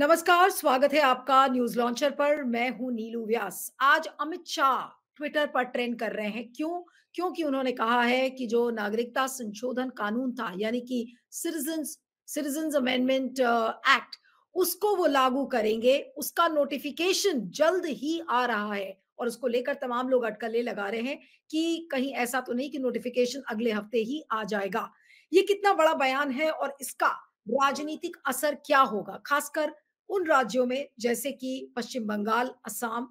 नमस्कार स्वागत है आपका न्यूज लॉन्चर पर मैं हूं नीलू व्यास आज अमित शाह ट्विटर पर ट्रेंड कर रहे हैं क्यों क्योंकि उन्होंने कहा है कि जो नागरिकता संशोधन कानून था यानी कि सिटीजन सिटीजन अमेंडमेंट एक्ट उसको वो लागू करेंगे उसका नोटिफिकेशन जल्द ही आ रहा है और उसको लेकर तमाम लोग अटकलें लगा रहे हैं कि कहीं ऐसा तो नहीं कि नोटिफिकेशन अगले हफ्ते ही आ जाएगा ये कितना बड़ा बयान है और इसका राजनीतिक असर क्या होगा खासकर उन राज्यों में जैसे कि पश्चिम बंगाल असम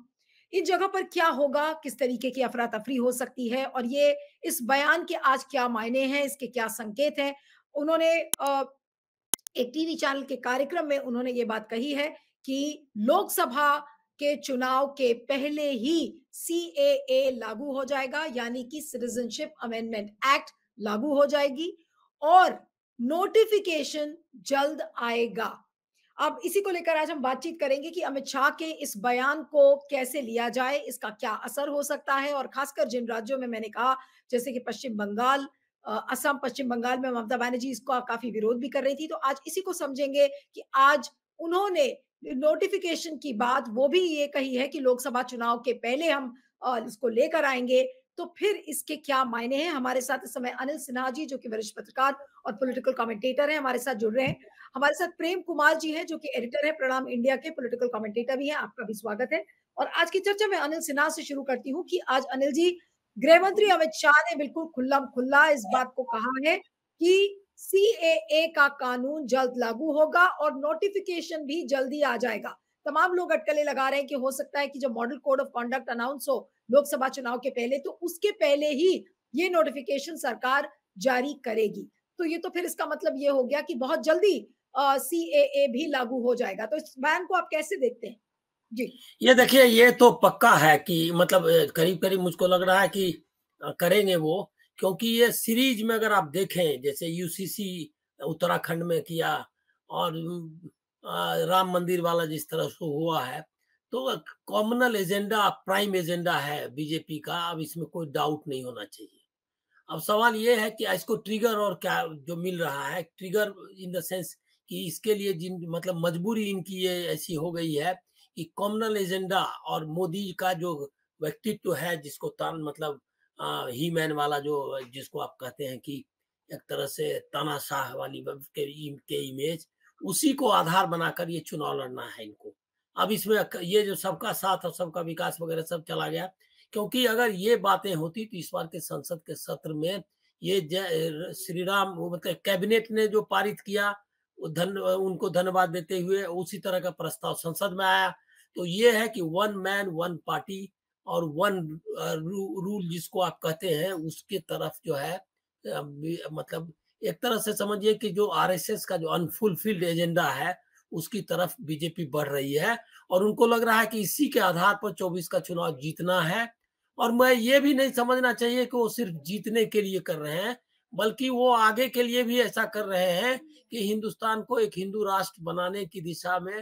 इन जगह पर क्या होगा किस तरीके की अफरा तफरी हो सकती है और ये इस बयान के आज क्या मायने हैं इसके क्या संकेत हैं उन्होंने एक टीवी चैनल के कार्यक्रम में उन्होंने ये बात कही है कि लोकसभा के चुनाव के पहले ही सी ए लागू हो जाएगा यानी कि सिटीजनशिप अमेंडमेंट एक्ट लागू हो जाएगी और नोटिफिकेशन जल्द आएगा अब इसी को लेकर आज हम बातचीत करेंगे कि अमित शाह के इस बयान को कैसे लिया जाए इसका क्या असर हो सकता है और खासकर जिन राज्यों में मैंने कहा जैसे कि पश्चिम बंगाल असम पश्चिम बंगाल में ममता बनर्जी इसका काफी विरोध भी कर रही थी तो आज इसी को समझेंगे कि आज उन्होंने नोटिफिकेशन की बात वो भी ये कही है कि लोकसभा चुनाव के पहले हम इसको लेकर आएंगे तो फिर इसके क्या मायने हैं हमारे साथ इस समय अनिल सिन्हा जी जो कि वरिष्ठ पत्रकार और पॉलिटिकल कमेंटेटर हैं हमारे साथ जुड़ रहे हैं हमारे साथ प्रेम कुमार जी हैं जो कि एडिटर है प्रणाम इंडिया के पॉलिटिकल कमेंटेटर भी हैं आपका भी स्वागत है और आज की चर्चा में अनिल सिन्हा से शुरू करती हूँ कि आज अनिल जी गृह मंत्री अमित शाह ने बिल्कुल खुल्ला खुल्ला इस बात को कहा है कि सी का कानून जल्द लागू होगा और नोटिफिकेशन भी जल्दी आ जाएगा तमाम लोग अटकलें लगा रहे हैं कि हो सकता है कि जब model code of conduct announce हो लोकसभा चुनाव के पहले तो उसके पहले ही ये नोटिफिकेशन सरकार जारी करेगी तो ये तो फिर इसका मतलब ये हो गया कि बहुत जल्दी सी ए ए भी लागू हो जाएगा तो इस बैन को आप कैसे देखते हैं जी ये देखिए ये तो पक्का है कि मतलब करीब करीब मुझको लग रहा है कि करेंगे वो क्योंकि ये सीरीज में अगर आप देखें जैसे यूसीसी उत्तराखंड में किया और राम मंदिर वाला जिस तरह से हुआ है तो कॉमनल एजेंडा प्राइम एजेंडा है बीजेपी का अब इसमें कोई डाउट नहीं होना चाहिए अब सवाल ये है कि इसको ट्रिगर और क्या जो मिल रहा है ट्रिगर इन द सेंस कि इसके लिए जिन मतलब मजबूरी इनकी ये ऐसी हो गई है कि कॉमनल एजेंडा और मोदी का जो व्यक्तित्व है जिसको तान मतलब आ, ही मैन वाला जो जिसको आप कहते हैं कि एक तरह से तानाशाह वाली के, के इमेज उसी को आधार बनाकर ये चुनाव लड़ना है इनको अब इसमें ये जो सबका साथ और सबका विकास वगैरह सब चला गया क्योंकि अगर ये बातें होती तो इस बार के संसद के सत्र में ये श्री राम मतलब कैबिनेट ने जो पारित किया धन उनको धन्यवाद देते हुए उसी तरह का प्रस्ताव संसद में आया तो ये है कि वन मैन वन पार्टी और वन रू, रूल जिसको आप कहते हैं उसके तरफ जो है मतलब एक तरह से समझिए कि जो आरएसएस का जो अनफुलफिल्ड एजेंडा है उसकी तरफ बीजेपी बढ़ रही है और उनको लग रहा है कि इसी के आधार पर 24 का चुनाव जीतना है और मैं ये भी नहीं समझना चाहिए कि वो सिर्फ जीतने के लिए कर रहे हैं बल्कि वो आगे के लिए भी ऐसा कर रहे हैं कि हिंदुस्तान को एक हिंदू राष्ट्र बनाने की दिशा में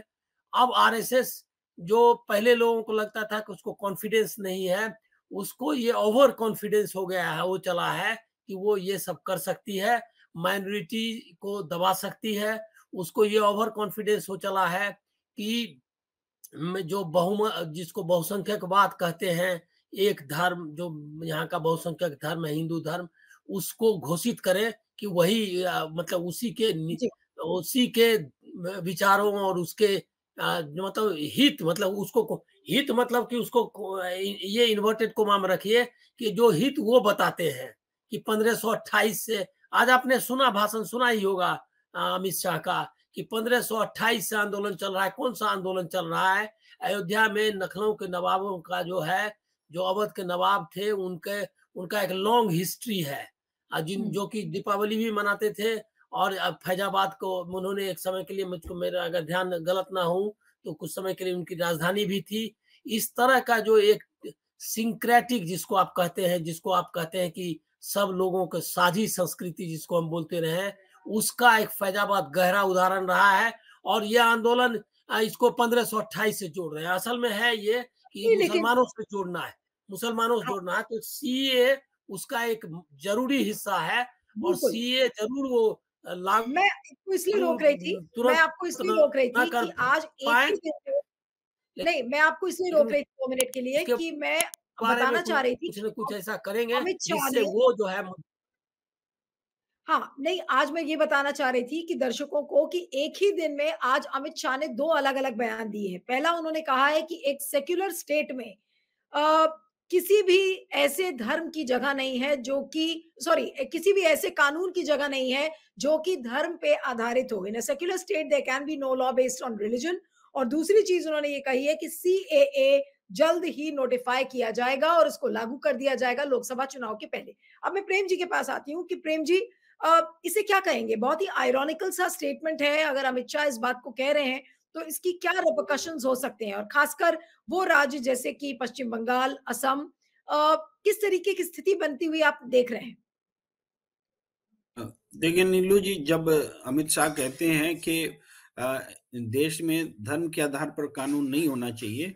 अब आरएसएस जो पहले लोगों को लगता था कि उसको कॉन्फिडेंस नहीं है उसको ये ओवर कॉन्फिडेंस हो गया है वो चला है कि वो ये सब कर सकती है माइनॉरिटी को दबा सकती है उसको ये ओवर कॉन्फिडेंस हो चला है कि जो बहुम जिसको बहुसंख्यक बात कहते हैं एक धर्म जो यहाँ का बहुसंख्यक धर्म है हिंदू धर्म उसको घोषित करे कि वही मतलब उसी के उसी के विचारों और उसके मतलब हित मतलब उसको हित मतलब कि उसको ये इन्वर्टेड को माम रखिए कि जो हित वो बताते हैं कि पंद्रह से आज आपने सुना भाषण सुना ही होगा अमित शाह का कि पंद्रह से आंदोलन चल रहा है कौन सा आंदोलन चल रहा है अयोध्या में नखलों के नवाबों का जो है जो अवध के नवाब थे उनके उनका एक लॉन्ग हिस्ट्री है जिन जो कि दीपावली भी मनाते थे और अब फैजाबाद को उन्होंने एक समय के लिए मुझको मेरा अगर ध्यान गलत ना हो तो कुछ समय के लिए उनकी राजधानी भी थी इस तरह का जो एक सिंक्रेटिक जिसको आप कहते हैं जिसको आप कहते हैं कि सब लोगों के साझी संस्कृति जिसको हम बोलते रहे उसका एक फैजाबाद गहरा उदाहरण रहा है और यह आंदोलन इसको पंद्रह से जोड़ रहे हैं असल में है ये कि मुसलमानों से जोड़ना है मुसलमानों से हाँ। जोड़ना है तो सीए उसका एक जरूरी हिस्सा है और सीए जरूर वो लागू मैं आपको इसलिए रोक रही थी मैं आपको इसलिए रोक रही थी कि आज नहीं मैं आपको इसलिए रोक रही थी दो मिनट के लिए कि मैं बताना चाह रही थी कुछ ना कुछ ऐसा करेंगे जिससे वो जो है हाँ नहीं आज मैं ये बताना चाह रही थी कि दर्शकों को कि एक ही दिन में आज अमित शाह ने दो अलग अलग बयान दिए हैं पहला उन्होंने कहा है कि एक सेक्युलर स्टेट में आ, किसी भी ऐसे धर्म की जगह नहीं है जो कि सॉरी किसी भी ऐसे कानून की जगह नहीं है जो कि धर्म पे आधारित हो in secular state they can be no law based on religion और दूसरी चीज उन्होंने ये कही है कि सी जल्द ही नोटिफाई किया जाएगा और उसको लागू कर दिया जाएगा लोकसभा चुनाव के पहले अब मैं प्रेम जी के पास आती हूँ कि प्रेम जी इसे क्या कहेंगे बहुत ही आयरॉनिकल सा स्टेटमेंट है अगर अमित शाह इस बात को कह रहे हैं तो इसकी क्या रिपोकशन हो सकते हैं और खासकर वो राज्य जैसे कि पश्चिम बंगाल असम किस तरीके की स्थिति बनती हुई आप देख रहे हैं देखिए नीलू जी जब अमित शाह कहते हैं कि देश में धर्म के आधार पर कानून नहीं होना चाहिए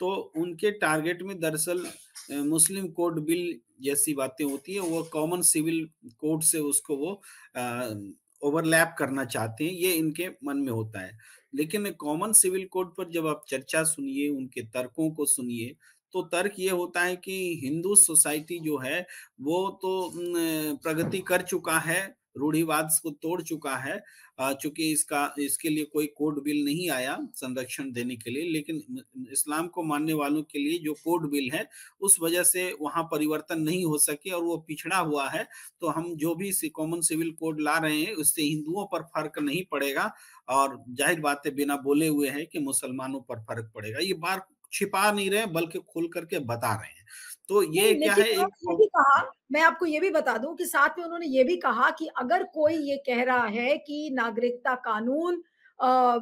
तो उनके टारगेट में दरअसल मुस्लिम कोड बिल जैसी बातें होती है वो कॉमन सिविल कोड से उसको वो ओवरलैप करना चाहते हैं ये इनके मन में होता है लेकिन कॉमन सिविल कोड पर जब आप चर्चा सुनिए उनके तर्कों को सुनिए तो तर्क ये होता है कि हिंदू सोसाइटी जो है वो तो प्रगति कर चुका है रूढ़िवाद को तोड़ चुका है चूंकि इसका इसके लिए कोई कोर्ट बिल नहीं आया संरक्षण देने के लिए लेकिन इस्लाम को मानने वालों के लिए जो कोर्ट बिल है उस वजह से वहां परिवर्तन नहीं हो सके और वो पिछड़ा हुआ है तो हम जो भी कॉमन सिविल कोड ला रहे हैं उससे हिंदुओं पर फर्क नहीं पड़ेगा और जाहिर बातें बिना बोले हुए है कि मुसलमानों पर फर्क पड़ेगा ये बार छिपा नहीं रहे बल्कि खुल करके बता रहे हैं तो ये क्या है एक भी कहा मैं आपको ये भी बता दूं कि साथ में उन्होंने ये भी कहा कि अगर कोई ये कह रहा है कि नागरिकता कानून आ,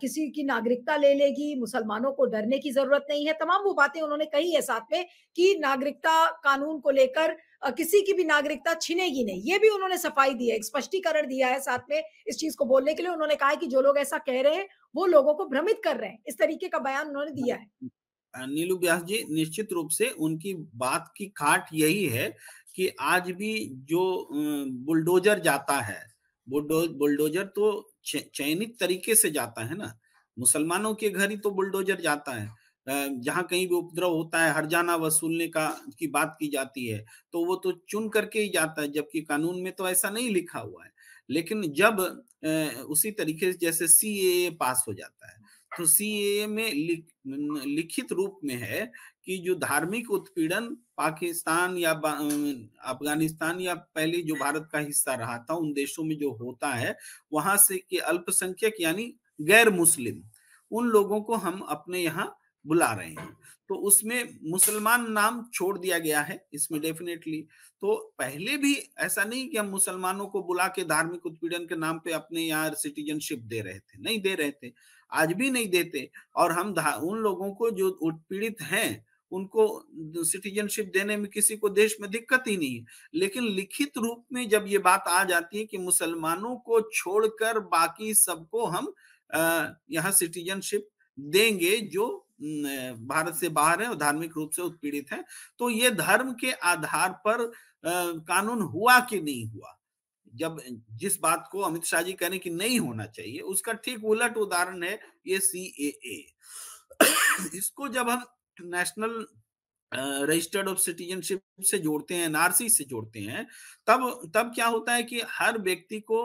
किसी की नागरिकता ले लेगी मुसलमानों को डरने की जरूरत नहीं है तमाम वो बातें उन्होंने कही है साथ में कि नागरिकता कानून को लेकर किसी की भी नागरिकता छिनेगी नहीं ये भी उन्होंने सफाई दी है स्पष्टीकरण दिया है साथ में इस चीज को बोलने के लिए उन्होंने कहा है कि जो लोग ऐसा कह रहे हैं वो लोगों को भ्रमित कर रहे हैं इस तरीके का बयान उन्होंने दिया है नीलू व्यास जी निश्चित रूप से उनकी बात की खाट यही है कि आज भी जो बुलडोजर जाता है बुल्डो, बुलडोजर तो चयनित तरीके से जाता है ना मुसलमानों के घर ही तो बुलडोजर जाता है जहाँ कहीं भी उपद्रव होता है हरजाना वसूलने का की बात की जाती है तो वो तो चुन करके ही जाता है जबकि कानून में तो ऐसा नहीं लिखा हुआ है लेकिन जब उसी तरीके से जैसे सी पास हो जाता है तो सीए में लिखित रूप में है कि जो धार्मिक उत्पीड़न पाकिस्तान या अफगानिस्तान या पहले जो भारत का हिस्सा रहा था उन देशों में जो होता है वहां से के अल्पसंख्यक यानी गैर मुस्लिम उन लोगों को हम अपने यहाँ बुला रहे हैं तो उसमें मुसलमान नाम छोड़ दिया गया है इसमें डेफिनेटली तो पहले भी ऐसा नहीं कि हम मुसलमानों को बुला के धार्मिक उत्पीड़न के नाम पे अपने यहाँ सिटीजनशिप दे रहे थे नहीं दे रहे थे आज भी नहीं देते और हम उन लोगों को जो उत्पीड़ित हैं उनको सिटीजनशिप देने में किसी को देश में दिक्कत ही नहीं है लेकिन लिखित रूप में जब ये बात आ जाती है कि मुसलमानों को छोड़कर बाकी सबको हम यहाँ सिटीजनशिप देंगे जो भारत से बाहर है और धार्मिक रूप से उत्पीड़ित है तो ये धर्म के आधार पर कानून हुआ कि नहीं हुआ जब जिस बात को अमित शाह जी कह रहे कि नहीं होना चाहिए उसका ठीक उलट उदाहरण है ये सी इसको जब हम नेशनल रजिस्टर्ड ऑफ सिटीजनशिप से जोड़ते हैं एनआरसी से जोड़ते हैं तब तब क्या होता है कि हर व्यक्ति को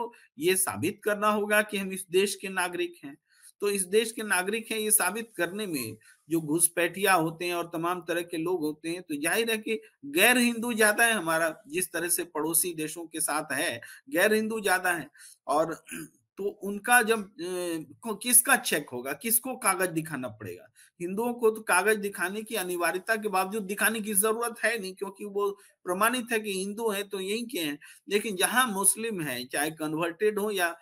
ये साबित करना होगा कि हम इस देश के नागरिक हैं तो इस देश के नागरिक हैं ये साबित करने में जो घुसपैठिया होते हैं और तमाम तरह के लोग होते हैं तो जाहिर है कि गैर हिंदू ज्यादा है हमारा जिस तरह से पड़ोसी देशों के साथ है गैर हिंदू ज्यादा है और तो उनका जब किसका चेक होगा किसको कागज दिखाना पड़ेगा हिंदुओं को तो कागज दिखाने की अनिवार्यता के बावजूद दिखाने की जरूरत है नहीं क्योंकि वो प्रमाणित है कि हिंदू है तो यही के हैं लेकिन जहां मुस्लिम है चाहे कन्वर्टेड हो या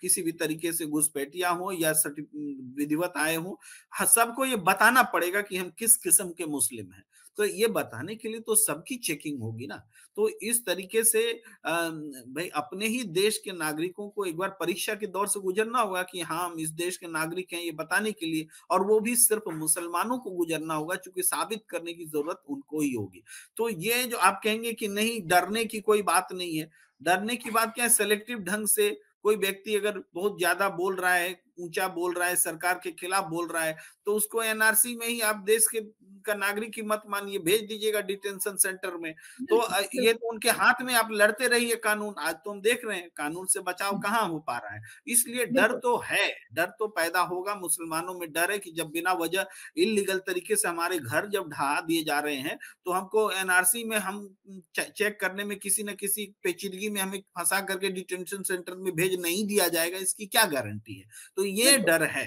किसी भी तरीके से घुसपैठिया हो या विधिवत आए हो हाँ, सबको ये बताना पड़ेगा कि हम किस किस्म के मुस्लिम हैं तो ये बताने के लिए तो सबकी चेकिंग होगी ना तो इस तरीके से भाई अपने ही देश के नागरिकों को एक बार परीक्षा के दौर से गुजरना होगा कि हाँ हम इस देश के नागरिक हैं ये बताने के लिए और वो भी सिर्फ मुसलमानों को गुजरना होगा चूंकि साबित करने की जरूरत उनको ही होगी तो ये जो आप कहेंगे कि नहीं डरने की कोई बात नहीं है डरने की बात क्या है सेलेक्टिव ढंग से कोई व्यक्ति अगर बहुत ज्यादा बोल रहा है ऊंचा बोल रहा है सरकार के खिलाफ बोल रहा है तो उसको एनआरसी में ही आप देश के का नागरिक की मत मानिए भेज दीजिएगा डिटेंशन सेंटर में तो ये तो उनके हाथ में आप लड़ते रहिए कानून आज तो हम देख रहे हैं कानून से बचाव हम्म। कहाँ हो पा रहा है इसलिए डर तो है डर तो पैदा होगा मुसलमानों में डर है कि जब बिना वजह इलीगल तरीके से हमारे घर जब ढहा दिए जा रहे हैं तो हमको एनआरसी में हम चेक करने में किसी न किसी पेचीदगी में हमें फंसा करके डिटेंशन सेंटर में भेज नहीं दिया जाएगा इसकी क्या गारंटी है तो ये डर है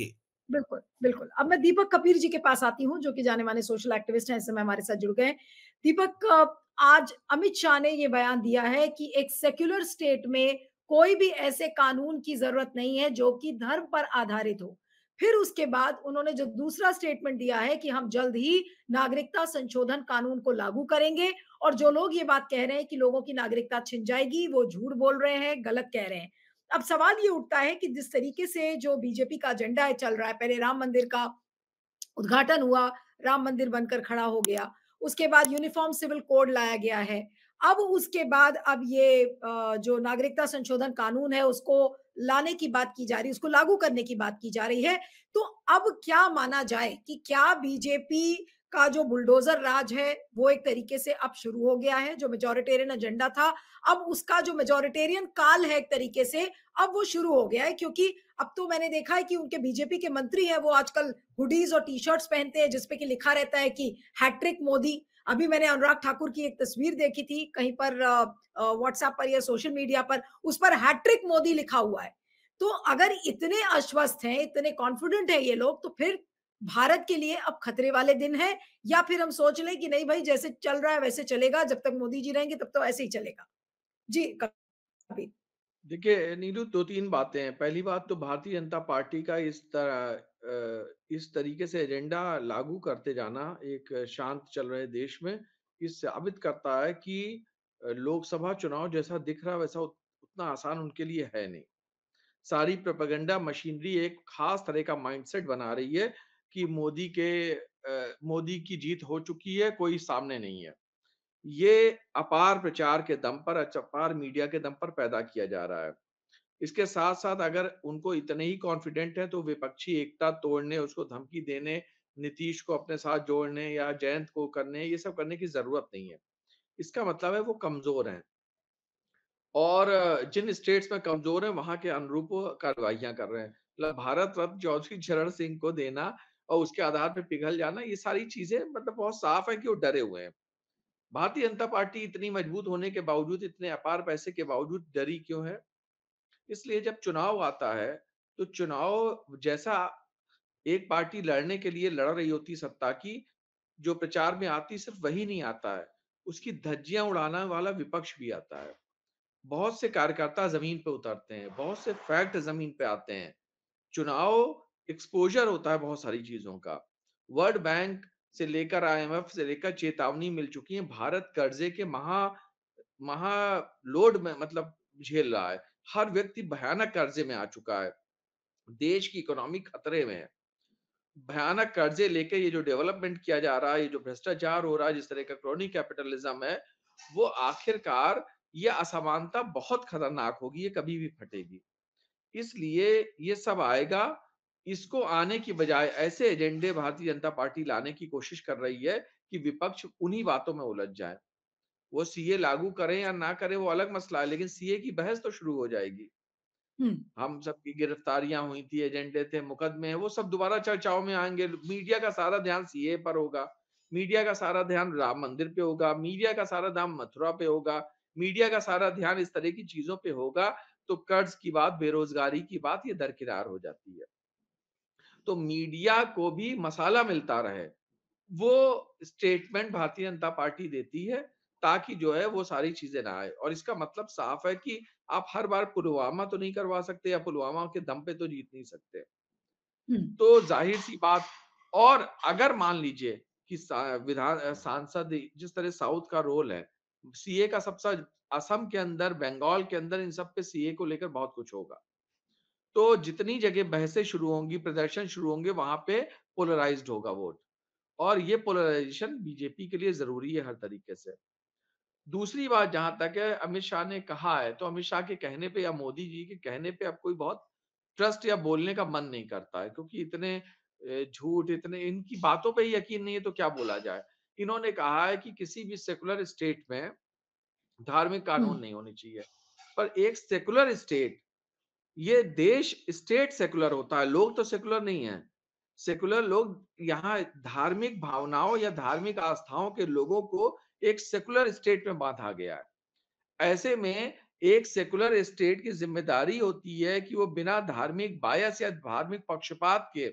जी बिल्कुल बिल्कुल अब मैं दीपक कबीर जी के पास आती हूँ जो कि जाने माने सोशल एक्टिविस्ट हैं इस समय हमारे साथ जुड़ गए दीपक आज अमित शाह ने ये बयान दिया है कि एक सेक्युलर स्टेट में कोई भी ऐसे कानून की जरूरत नहीं है जो कि धर्म पर आधारित हो फिर उसके बाद उन्होंने जो दूसरा स्टेटमेंट दिया है कि हम जल्द ही नागरिकता संशोधन कानून को लागू करेंगे और जो लोग ये बात कह रहे हैं कि लोगों की नागरिकता छिन जाएगी वो झूठ बोल रहे हैं गलत कह रहे हैं अब सवाल ये उठता है कि जिस तरीके से जो बीजेपी का एजेंडा है चल रहा है पहले राम मंदिर का उद्घाटन हुआ राम मंदिर बनकर खड़ा हो गया उसके बाद यूनिफॉर्म सिविल कोड लाया गया है अब उसके बाद अब ये जो नागरिकता संशोधन कानून है उसको लाने की बात की जा रही है उसको लागू करने की बात की जा रही है तो अब क्या माना जाए कि क्या बीजेपी का जो बुलडोजर राज है वो एक तरीके से अब शुरू हो गया है जो मेजोरिटेरियन एजेंडा था अब उसका जो मेजोरिटेरियन काल है एक तरीके से अब वो शुरू हो गया है क्योंकि अब तो मैंने देखा है कि उनके बीजेपी के मंत्री है वो आजकल हुडीज और टी शर्ट्स पहनते हैं जिसपे की लिखा रहता है कि हैट्रिक मोदी अभी मैंने अनुराग ठाकुर की एक तस्वीर देखी थी कहीं पर व्हाट्सएप पर या सोशल मीडिया पर उस पर हैट्रिक मोदी लिखा हुआ है तो अगर इतने आश्वस्त हैं इतने कॉन्फिडेंट है ये लोग तो फिर भारत के लिए अब खतरे वाले दिन है या फिर हम सोच लें कि नहीं भाई जैसे चल रहा है वैसे चलेगा जब तक मोदी जी रहेंगे तब तो ऐसे ही चलेगा जी कभी देखिए नीलू दो तीन बातें हैं पहली बात तो भारतीय जनता पार्टी का इस तरह इस तरीके से एजेंडा लागू करते जाना एक शांत चल रहे देश में इस साबित करता है कि लोकसभा चुनाव जैसा दिख रहा वैसा उतना आसान उनके लिए है नहीं सारी प्रोपेगेंडा मशीनरी एक खास तरह का माइंडसेट बना रही है कि मोदी के मोदी की जीत हो चुकी है कोई सामने नहीं है ये अपार प्रचार के दम पर अपार मीडिया के दम पर पैदा किया जा रहा है इसके साथ साथ अगर उनको इतने ही कॉन्फिडेंट है तो विपक्षी एकता तोड़ने उसको धमकी देने नीतीश को अपने साथ जोड़ने या जयंत को करने ये सब करने की जरूरत नहीं है इसका मतलब है वो कमजोर हैं और जिन स्टेट्स में कमजोर है वहां के अनुरूप कार्रवाइयां कर रहे हैं मतलब भारत रत्न चौधरी चरण सिंह को देना और उसके आधार पर पिघल जाना ये सारी चीजें मतलब बहुत साफ है कि वो डरे हुए हैं भारतीय जनता पार्टी इतनी मजबूत होने के बावजूद इतने अपार पैसे के बावजूद डरी क्यों है इसलिए जब चुनाव आता है तो चुनाव जैसा एक पार्टी लड़ने के लिए लड़ रही होती सत्ता की जो प्रचार में आती सिर्फ वही नहीं आता है उसकी धज्जियां उड़ाना वाला विपक्ष भी आता है बहुत से कार्यकर्ता जमीन पे उतरते हैं बहुत से फैक्ट जमीन पे आते हैं चुनाव एक्सपोजर होता है बहुत सारी चीजों का वर्ल्ड बैंक से लेकर आईएमएफ से लेकर चेतावनी मिल चुकी है भारत कर्जे के महा महा लोड में मतलब झेल रहा है हर व्यक्ति भयानक कर्जे में आ चुका है देश की इकोनॉमी खतरे में है भयानक कर्जे लेके ये जो डेवलपमेंट किया जा रहा है ये जो भ्रष्टाचार हो रहा है जिस तरह का क्रोनिक कैपिटलिज्म है वो आखिरकार ये असमानता बहुत खतरनाक होगी ये कभी भी फटेगी इसलिए ये सब आएगा इसको आने की बजाय ऐसे एजेंडे भारतीय जनता पार्टी लाने की कोशिश कर रही है कि विपक्ष उन्हीं बातों में उलझ जाए वो सीए लागू करें या ना करें वो अलग मसला है लेकिन सीए की बहस तो शुरू हो जाएगी हम सबकी गिरफ्तारियां हुई थी एजेंडे थे मुकदमे वो सब दोबारा चर्चाओं में आएंगे मीडिया का सारा ध्यान सीए पर होगा मीडिया का सारा ध्यान राम मंदिर पे होगा मीडिया का सारा ध्यान मथुरा पे होगा मीडिया का सारा ध्यान इस तरह की चीजों पे होगा तो कर्ज की बात बेरोजगारी की बात ये दरकिनार हो जाती है तो मीडिया को भी मसाला मिलता रहे वो स्टेटमेंट भारतीय जनता पार्टी देती है ताकि जो है वो सारी चीजें ना आए और इसका मतलब साफ है कि आप हर बार पुलवामा तो नहीं करवा सकते या पुलवामा के दम पे तो जीत नहीं सकते तो जाहिर सी बात और अगर मान लीजिए कि विधान सांसद जिस तरह साउथ का रोल है सीए का सबसे असम के अंदर बंगाल के अंदर इन सब पे सीए को लेकर बहुत कुछ होगा तो जितनी जगह बहसें शुरू होंगी प्रदर्शन शुरू होंगे वहां पे पोलराइज होगा वोट और ये पोलराइजेशन बीजेपी के लिए जरूरी है हर तरीके से दूसरी बात जहां तक है अमित शाह ने कहा है तो अमित शाह के कहने पे या मोदी जी के कहने पे अब कोई बहुत ट्रस्ट या बोलने का मन नहीं करता है क्योंकि इतने झूठ इतने इनकी बातों पे ही यकीन नहीं है तो क्या बोला जाए इन्होंने कहा है कि किसी भी सेकुलर स्टेट में धार्मिक कानून नहीं होने चाहिए पर एक सेकुलर स्टेट ये देश स्टेट सेकुलर होता है लोग तो सेकुलर नहीं है सेकुलर लोग यहाँ धार्मिक भावनाओं या धार्मिक आस्थाओं के लोगों को एक सेकुलर स्टेट में बांधा गया है ऐसे में एक सेकुलर स्टेट की जिम्मेदारी होती है कि वो बिना धार्मिक बायस या धार्मिक पक्षपात के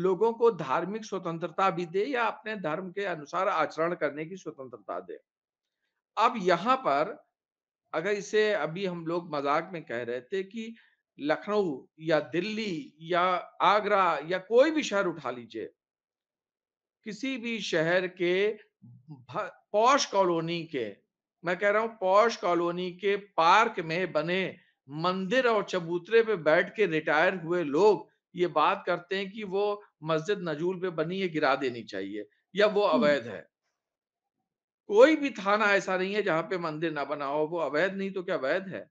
लोगों को धार्मिक स्वतंत्रता भी दे या अपने धर्म के अनुसार आचरण करने की स्वतंत्रता दे अब यहाँ पर अगर इसे अभी हम लोग मजाक में कह रहे थे कि लखनऊ या दिल्ली या आगरा या कोई भी शहर उठा लीजिए किसी भी शहर के पौश कॉलोनी के मैं कह रहा हूं पौश कॉलोनी के पार्क में बने मंदिर और चबूतरे पे बैठ के रिटायर हुए लोग ये बात करते हैं कि वो मस्जिद नजूल पे बनी है गिरा देनी चाहिए या वो अवैध है कोई भी थाना ऐसा नहीं है जहां पे मंदिर ना बना हो वो अवैध नहीं तो क्या वैध है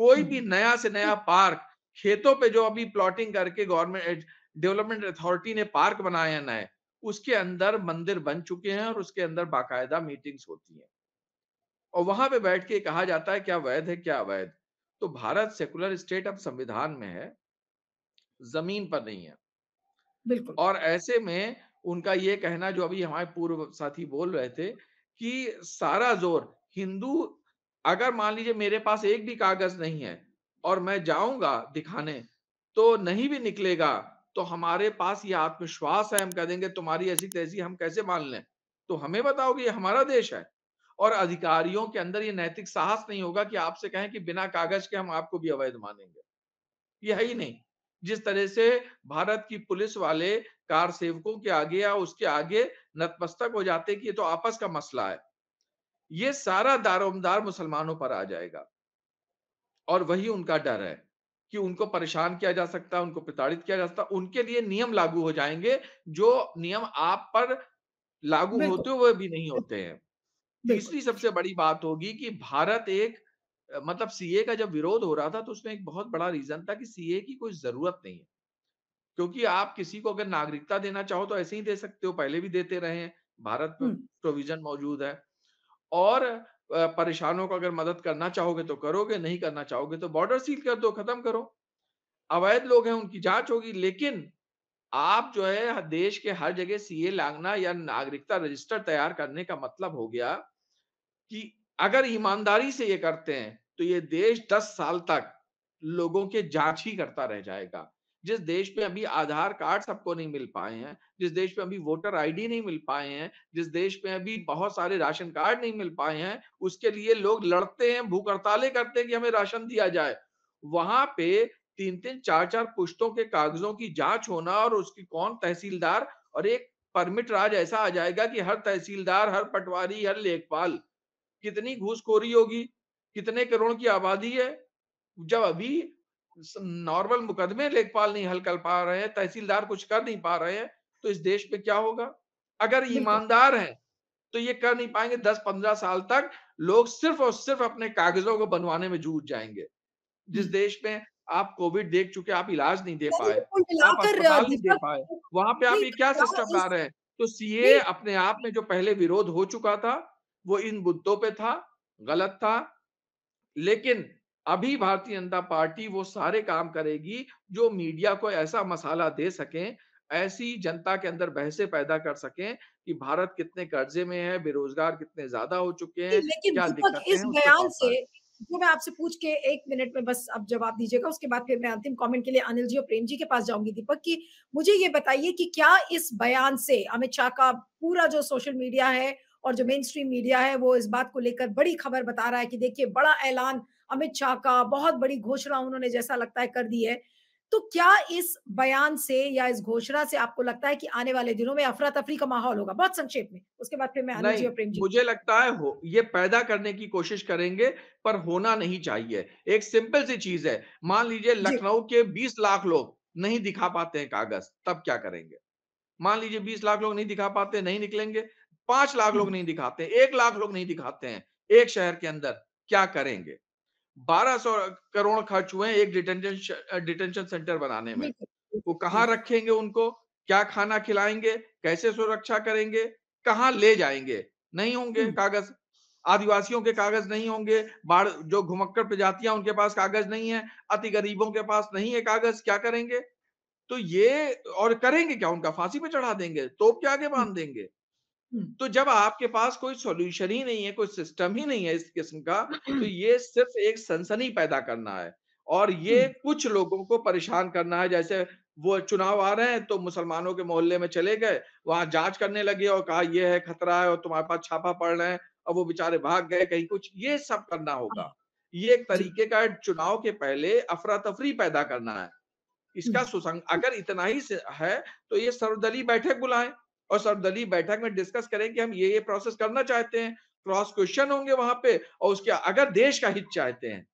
कोई हम्म। भी नया से नया पार्क खेतों पे जो अभी प्लॉटिंग करके गवर्नमेंट डेवलपमेंट अथॉरिटी ने पार्क बनाया नए उसके अंदर मंदिर बन चुके हैं और उसके अंदर बाकायदा मीटिंग्स होती हैं और वहां पे बैठ के कहा जाता है क्या वैध है क्या अवैध तो भारत सेकुलर स्टेट अब संविधान में है जमीन पर नहीं है बिल्कुल और ऐसे में उनका ये कहना जो अभी हमारे पूर्व साथी बोल रहे थे कि सारा जोर हिंदू अगर मान लीजिए मेरे पास एक भी कागज नहीं है और मैं जाऊंगा दिखाने तो नहीं भी निकलेगा तो हमारे पास ये आत्मविश्वास है हम कह देंगे तुम्हारी ऐसी तैसी हम कैसे मान लें तो हमें बताओ कि ये हमारा देश है और अधिकारियों के अंदर ये नैतिक साहस नहीं होगा कि आपसे कहें कि बिना कागज के हम आपको भी अवैध मानेंगे यही ही नहीं जिस तरह से भारत की पुलिस वाले कार सेवकों के आगे या उसके आगे नतमस्तक हो जाते कि ये तो आपस का मसला है ये सारा दारोमदार मुसलमानों पर आ जाएगा और वही उनका डर है कि उनको परेशान किया जा सकता है उनको प्रताड़ित किया जा सकता है उनके लिए नियम लागू हो जाएंगे जो नियम आप पर लागू होते हुए भी नहीं होते हैं तीसरी सबसे बड़ी बात होगी कि भारत एक मतलब सीए का जब विरोध हो रहा था तो उसमें एक बहुत बड़ा रीजन था कि सीए की कोई जरूरत नहीं है क्योंकि आप किसी को अगर नागरिकता देना चाहो तो ऐसे ही दे सकते हो पहले भी देते रहे हैं भारत में प्रोविजन मौजूद है और परेशानों को अगर मदद करना चाहोगे तो करोगे नहीं करना चाहोगे तो बॉर्डर सील कर दो खत्म करो अवैध लोग हैं उनकी जांच होगी लेकिन आप जो है देश के हर जगह सीए लागना या नागरिकता रजिस्टर तैयार करने का मतलब हो गया कि अगर ईमानदारी से ये करते हैं तो ये देश 10 साल तक लोगों के जांच ही करता रह जाएगा जिस देश में अभी आधार कार्ड सबको नहीं मिल पाए हैं जिस देश में अभी वोटर आईडी नहीं मिल पाए हैं जिस देश में अभी बहुत सारे राशन कार्ड नहीं मिल पाए हैं उसके लिए लोग लड़ते हैं भूख हड़ताले करते हैं कि हमें राशन दिया जाए वहां पे तीन तीन चार चार पुश्तों के कागजों की जांच होना और उसकी कौन तहसीलदार और एक परमिट राज ऐसा आ जाएगा कि हर तहसीलदार हर पटवारी हर लेखपाल कितनी घूसखोरी होगी कितने करोड़ की आबादी है जब अभी नॉर्मल मुकदमे लेखपाल नहीं हल कर पा रहे हैं तहसीलदार कुछ कर नहीं पा रहे हैं तो इस देश में क्या होगा अगर ईमानदार है तो ये कर नहीं पाएंगे दस पंद्रह साल तक लोग सिर्फ और सिर्फ अपने कागजों को बनवाने में जूझ जाएंगे जिस हम्म। देश में आप कोविड देख चुके आप इलाज नहीं दे पाए आप अस्पताल नहीं दे पाए वहां पे आप ये क्या सिस्टम ला रहे हैं तो सीए अपने आप में जो पहले विरोध हो चुका था वो इन मुद्दों पे था गलत था लेकिन अभी भारतीय जनता पार्टी वो सारे काम करेगी जो मीडिया को ऐसा मसाला दे सकें ऐसी जनता के अंदर बहसे पैदा कर सकें कि भारत कितने कर्जे में है बेरोजगार कितने ज्यादा हो चुके हैं लेकिन क्या दिक्कत इस बयान से जो मैं आपसे पूछ के एक मिनट में बस अब जवाब दीजिएगा उसके बाद फिर मैं अंतिम कमेंट के लिए अनिल जी और प्रेम जी के पास जाऊंगी दीपक की मुझे ये बताइए कि क्या इस बयान से अमित शाह का पूरा जो सोशल मीडिया है और जो मेन स्ट्रीम मीडिया है वो इस बात को लेकर बड़ी खबर बता रहा है कि देखिए बड़ा ऐलान अमित शाह का बहुत बड़ी घोषणा उन्होंने जैसा लगता है कर दी है तो क्या इस बयान से या इस घोषणा से आपको लगता है कि आने वाले दिनों में अफरा तफरी का माहौल होगा बहुत संक्षेप में उसके बाद फिर मैं जी और प्रेम जी मुझे लगता है हो ये पैदा करने की कोशिश करेंगे पर होना नहीं चाहिए एक सिंपल सी चीज है मान लीजिए लखनऊ के 20 लाख लोग नहीं दिखा पाते हैं कागज तब क्या करेंगे मान लीजिए 20 लाख लोग नहीं दिखा पाते नहीं निकलेंगे पांच लाख लोग नहीं दिखाते एक लाख लोग नहीं दिखाते हैं एक शहर के अंदर क्या करेंगे 1200 करोड़ खर्च हुए एक डिटेंशन डिटेंशन सेंटर बनाने में वो कहाँ रखेंगे उनको क्या खाना खिलाएंगे कैसे सुरक्षा करेंगे कहाँ ले जाएंगे नहीं होंगे हम्म। कागज आदिवासियों के कागज नहीं होंगे बाढ़ जो घुमक्कर प्रजातियां उनके पास कागज नहीं है अति गरीबों के पास नहीं है कागज क्या करेंगे तो ये और करेंगे क्या उनका फांसी पे चढ़ा देंगे तोप के आगे हम्म। बांध देंगे तो जब आपके पास कोई सॉल्यूशन ही नहीं है कोई सिस्टम ही नहीं है इस किस्म का तो ये सिर्फ एक सनसनी पैदा करना है और ये कुछ लोगों को परेशान करना है जैसे वो चुनाव आ रहे हैं तो मुसलमानों के मोहल्ले में चले गए वहां जांच करने लगे और कहा यह है खतरा है और तुम्हारे पास छापा पड़ रहे हैं और वो बेचारे भाग गए कहीं कुछ ये सब करना होगा हाँ। ये एक तरीके का चुनाव के पहले अफरा तफरी पैदा करना है इसका सुसंग अगर इतना ही है तो ये सर्वदलीय बैठक बुलाएं और सर्वदलीय बैठक में डिस्कस करें कि हम ये ये प्रोसेस करना चाहते हैं क्रॉस क्वेश्चन होंगे वहां पे और उसके अगर देश का हित चाहते हैं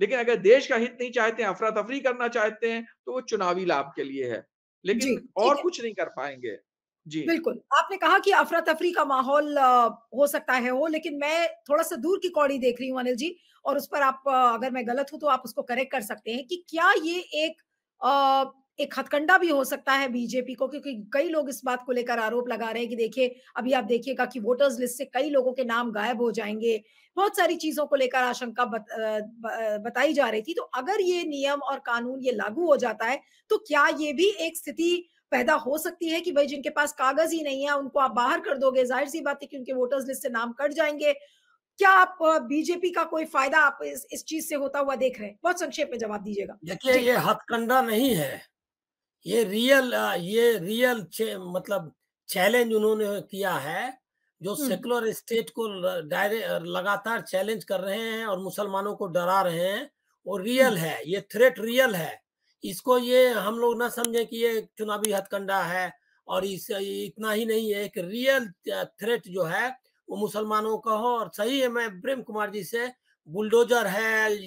लेकिन अगर देश का हित नहीं चाहते हैं अफरा तफरी करना चाहते हैं तो वो चुनावी लाभ के लिए है लेकिन और कुछ नहीं कर पाएंगे जी बिल्कुल आपने कहा कि अफरा तफरी का माहौल हो सकता है वो लेकिन मैं थोड़ा सा दूर की कौड़ी देख रही हूँ अनिल जी और उस पर आप अगर मैं गलत हूं तो आप उसको करेक्ट कर सकते हैं कि क्या ये एक एक हथकंडा भी हो सकता है बीजेपी को क्योंकि कई लोग इस बात को लेकर आरोप लगा रहे हैं कि देखिए अभी आप देखिएगा कि वोटर्स लिस्ट से कई लोगों के नाम गायब हो जाएंगे बहुत सारी चीजों को लेकर आशंका बत, बताई जा रही थी तो अगर ये नियम और कानून ये लागू हो जाता है तो क्या ये भी एक स्थिति पैदा हो सकती है कि भाई जिनके पास कागज ही नहीं है उनको आप बाहर कर दोगे जाहिर सी बात है कि उनके वोटर्स लिस्ट से नाम कट जाएंगे क्या आप बीजेपी का कोई फायदा आप इस, इस चीज से होता हुआ देख रहे हैं बहुत संक्षेप में जवाब दीजिएगा देखिए ये हथकंडा नहीं है ये रियल ये रियल मतलब चैलेंज उन्होंने किया है जो सेकुलर स्टेट को डायरेक्ट लगातार चैलेंज कर रहे हैं और मुसलमानों को डरा रहे हैं वो रियल है ये थ्रेट रियल है इसको ये हम लोग ना समझे कि ये चुनावी हथकंडा है और इस इतना ही नहीं है एक रियल थ्रेट जो है वो मुसलमानों का हो और सही है मैं प्रेम कुमार जी से बुलडोजर है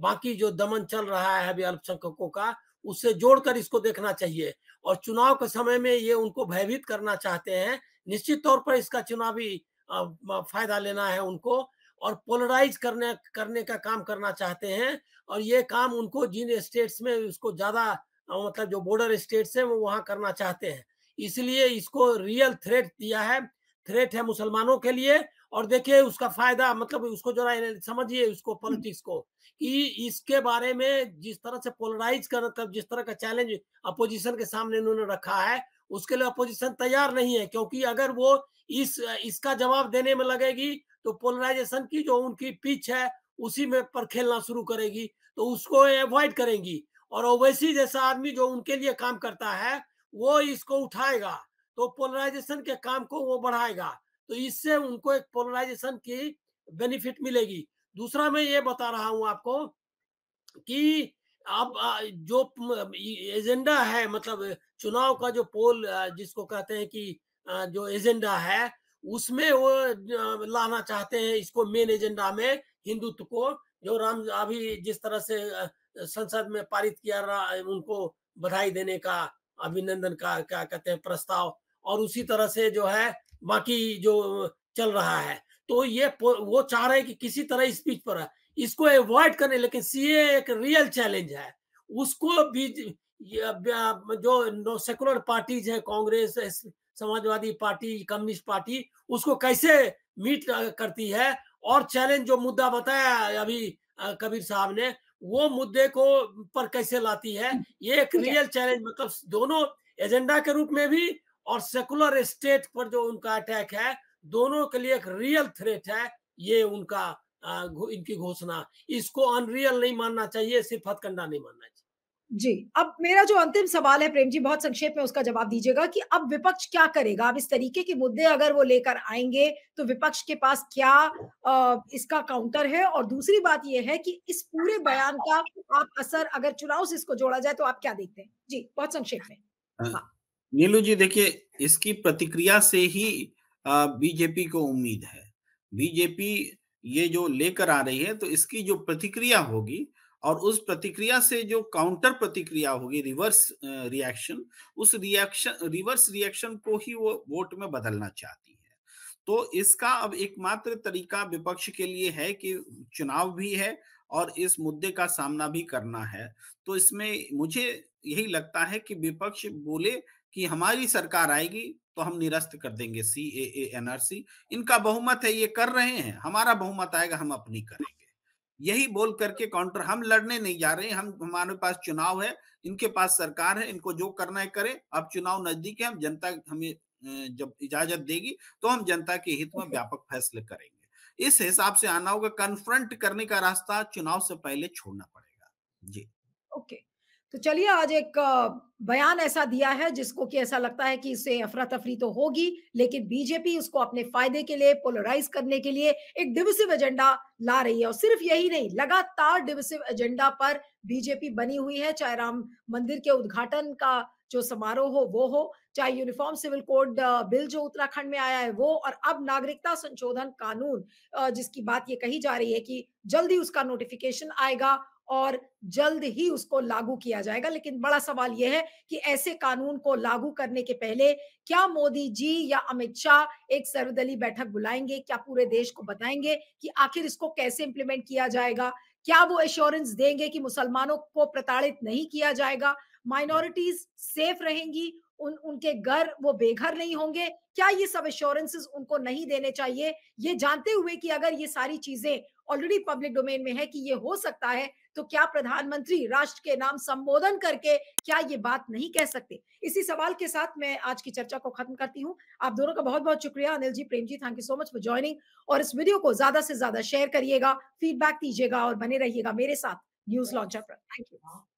बाकी जो दमन चल रहा है अभी अल्पसंख्यकों का उससे जोड़कर इसको देखना चाहिए और चुनाव के समय में ये उनको भयभीत करना चाहते हैं निश्चित तौर पर इसका चुनावी फायदा लेना है उनको और पोलराइज करने करने का काम करना चाहते हैं और ये काम उनको जिन स्टेट्स में उसको ज्यादा मतलब जो बॉर्डर स्टेट्स है वो वहाँ करना चाहते हैं इसलिए इसको रियल थ्रेट दिया है थ्रेट है मुसलमानों के लिए और देखिए उसका फायदा मतलब उसको है समझिए उसको पॉलिटिक्स को कि इसके बारे में जिस तरह से पोलराइज कर मतलब जिस तरह का चैलेंज अपोजिशन के सामने उन्होंने रखा है उसके लिए अपोजिशन तैयार नहीं है क्योंकि अगर वो इस इसका जवाब देने में लगेगी तो पोलराइजेशन की जो उनकी पिच है उसी में पर खेलना शुरू करेगी तो उसको अवॉइड करेंगी और ओवैसी जैसा आदमी जो उनके लिए काम करता है वो इसको उठाएगा तो पोलराइजेशन के काम को वो बढ़ाएगा तो इससे उनको एक पोलराइजेशन की बेनिफिट मिलेगी दूसरा मैं ये बता रहा हूं आपको कि अब जो एजेंडा है मतलब चुनाव का जो पोल जिसको कहते हैं कि जो एजेंडा है उसमें वो लाना चाहते हैं इसको मेन एजेंडा में हिंदुत्व को जो राम अभी जिस तरह से संसद में पारित किया रहा उनको बधाई देने का अभिनंदन का क्या कहते हैं प्रस्ताव और उसी तरह से जो है बाकी जो चल रहा है तो ये वो चाह रहे कि किसी तरह इस पर इसको अवॉइड करने लेकिन सीए एक रियल चैलेंज है उसको भी जो सेकुलर पार्टीज है Congress Samajwadi party communist party उसको कैसे मीट करती है और चैलेंज जो मुद्दा बताया अभी कबीर साहब ने वो मुद्दे को पर कैसे लाती है हम्म। ये एक रियल चैलेंज मतलब दोनों एजेंडा के रूप में भी और सेकुलर स्टेट पर जो उनका अटैक है दोनों के लिए एक रियल थ्रेट है ये उनका आ, इनकी घोषणा इसको अनरियल नहीं मानना चाहिए सिर्फ हथकंडा नहीं मानना चाहिए जी अब मेरा जो अंतिम सवाल है प्रेम जी बहुत संक्षेप में उसका जवाब दीजिएगा कि अब विपक्ष क्या करेगा अब इस तरीके के मुद्दे अगर वो लेकर आएंगे तो विपक्ष के पास क्या आ, इसका काउंटर है और दूसरी बात यह है कि इस पूरे बयान का आप असर अगर चुनाव से इसको जोड़ा जाए तो आप क्या देखते हैं जी बहुत संक्षेप में हाँ। नीलू जी देखिए इसकी प्रतिक्रिया से ही बीजेपी को उम्मीद है बीजेपी ये जो लेकर आ रही है तो इसकी जो प्रतिक्रिया होगी और उस प्रतिक्रिया से जो काउंटर प्रतिक्रिया होगी रिवर्स रिएक्शन उस रिएक्शन रिवर्स रिएक्शन को ही वो वोट में बदलना चाहती है तो इसका अब एकमात्र तरीका विपक्ष के लिए है कि चुनाव भी है और इस मुद्दे का सामना भी करना है तो इसमें मुझे यही लगता है कि विपक्ष बोले कि हमारी सरकार आएगी तो हम निरस्त कर देंगे सी ए एनआरसी इनका बहुमत है ये कर रहे हैं हमारा बहुमत आएगा हम अपनी करेंगे यही बोल करके काउंटर हम लड़ने नहीं जा रहे हैं हम हमारे पास चुनाव है इनके पास सरकार है इनको जो करना है करे अब चुनाव नजदीक है हम जनता हमें जब इजाजत देगी तो हम जनता के हित में व्यापक फैसले करेंगे इस हिसाब से आना होगा कन्फ्रंट करने का रास्ता चुनाव से पहले छोड़ना पड़ेगा जी ओके okay. तो चलिए आज एक बयान ऐसा दिया है जिसको कि ऐसा लगता है कि इससे अफरा तफरी तो होगी लेकिन बीजेपी उसको अपने फायदे के लिए पोलराइज करने के लिए एक डिविसिव एजेंडा ला रही है और सिर्फ यही नहीं लगातार डिविसिव एजेंडा पर बीजेपी बनी हुई है चाहे राम मंदिर के उद्घाटन का जो समारोह हो वो हो चाहे यूनिफॉर्म सिविल कोड बिल जो उत्तराखंड में आया है वो और अब नागरिकता संशोधन कानून जिसकी बात ये कही जा रही है कि जल्दी उसका नोटिफिकेशन आएगा और जल्द ही उसको लागू किया जाएगा लेकिन बड़ा सवाल यह है कि ऐसे कानून को लागू करने के पहले क्या मोदी जी या अमित शाह एक सर्वदलीय बैठक बुलाएंगे क्या पूरे देश को बताएंगे कि आखिर इसको कैसे इंप्लीमेंट किया जाएगा क्या वो एश्योरेंस देंगे कि मुसलमानों को प्रताड़ित नहीं किया जाएगा माइनॉरिटीज सेफ रहेंगी उन उनके घर वो बेघर नहीं होंगे क्या ये सब एश्योरेंसेस उनको नहीं देने चाहिए ये जानते हुए कि अगर ये सारी चीजें ऑलरेडी पब्लिक डोमेन में है कि ये हो सकता है तो क्या प्रधानमंत्री राष्ट्र के नाम संबोधन करके क्या ये बात नहीं कह सकते इसी सवाल के साथ मैं आज की चर्चा को खत्म करती हूँ आप दोनों का बहुत बहुत शुक्रिया Anil ji Prem ji thank you so much for joining और इस वीडियो को ज्यादा से ज्यादा शेयर करिएगा फीडबैक दीजिएगा और बने रहिएगा मेरे साथ न्यूज लॉन्चर पर थैंक यू